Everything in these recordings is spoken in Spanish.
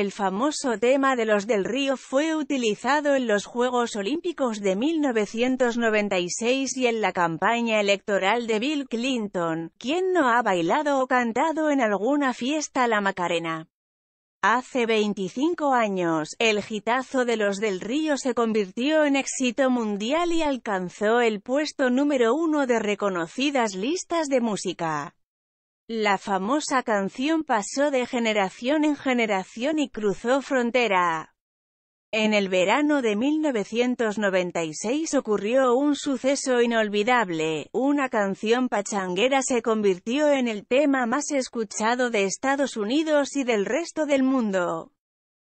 El famoso tema de los del río fue utilizado en los Juegos Olímpicos de 1996 y en la campaña electoral de Bill Clinton, quien no ha bailado o cantado en alguna fiesta la Macarena. Hace 25 años, el gitazo de los del río se convirtió en éxito mundial y alcanzó el puesto número uno de reconocidas listas de música. La famosa canción pasó de generación en generación y cruzó frontera. En el verano de 1996 ocurrió un suceso inolvidable, una canción pachanguera se convirtió en el tema más escuchado de Estados Unidos y del resto del mundo.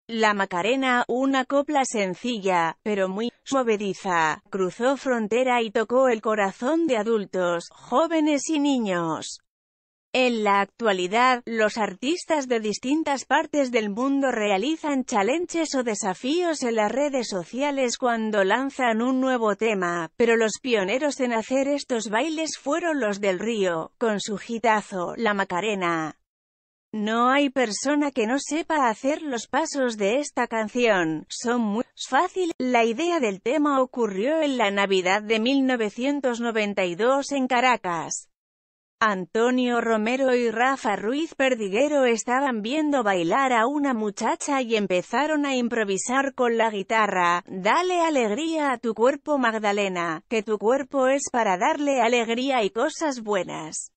La Macarena, una copla sencilla, pero muy suavediza, cruzó frontera y tocó el corazón de adultos, jóvenes y niños. En la actualidad, los artistas de distintas partes del mundo realizan challenges o desafíos en las redes sociales cuando lanzan un nuevo tema, pero los pioneros en hacer estos bailes fueron los del río, con su gitazo, la Macarena. No hay persona que no sepa hacer los pasos de esta canción, son muy fácil. La idea del tema ocurrió en la Navidad de 1992 en Caracas. Antonio Romero y Rafa Ruiz Perdiguero estaban viendo bailar a una muchacha y empezaron a improvisar con la guitarra. Dale alegría a tu cuerpo Magdalena, que tu cuerpo es para darle alegría y cosas buenas.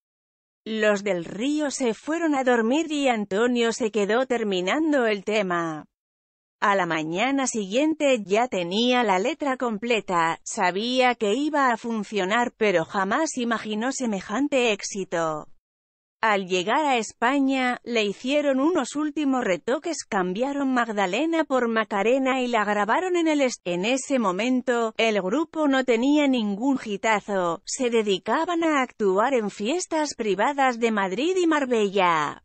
Los del río se fueron a dormir y Antonio se quedó terminando el tema. A la mañana siguiente ya tenía la letra completa, sabía que iba a funcionar pero jamás imaginó semejante éxito. Al llegar a España, le hicieron unos últimos retoques, cambiaron Magdalena por Macarena y la grabaron en el En ese momento, el grupo no tenía ningún gitazo, se dedicaban a actuar en fiestas privadas de Madrid y Marbella.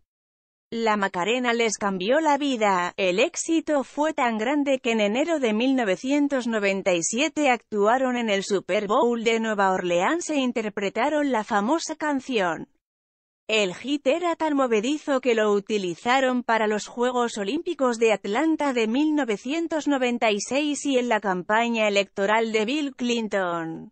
La Macarena les cambió la vida, el éxito fue tan grande que en enero de 1997 actuaron en el Super Bowl de Nueva Orleans e interpretaron la famosa canción. El hit era tan movedizo que lo utilizaron para los Juegos Olímpicos de Atlanta de 1996 y en la campaña electoral de Bill Clinton.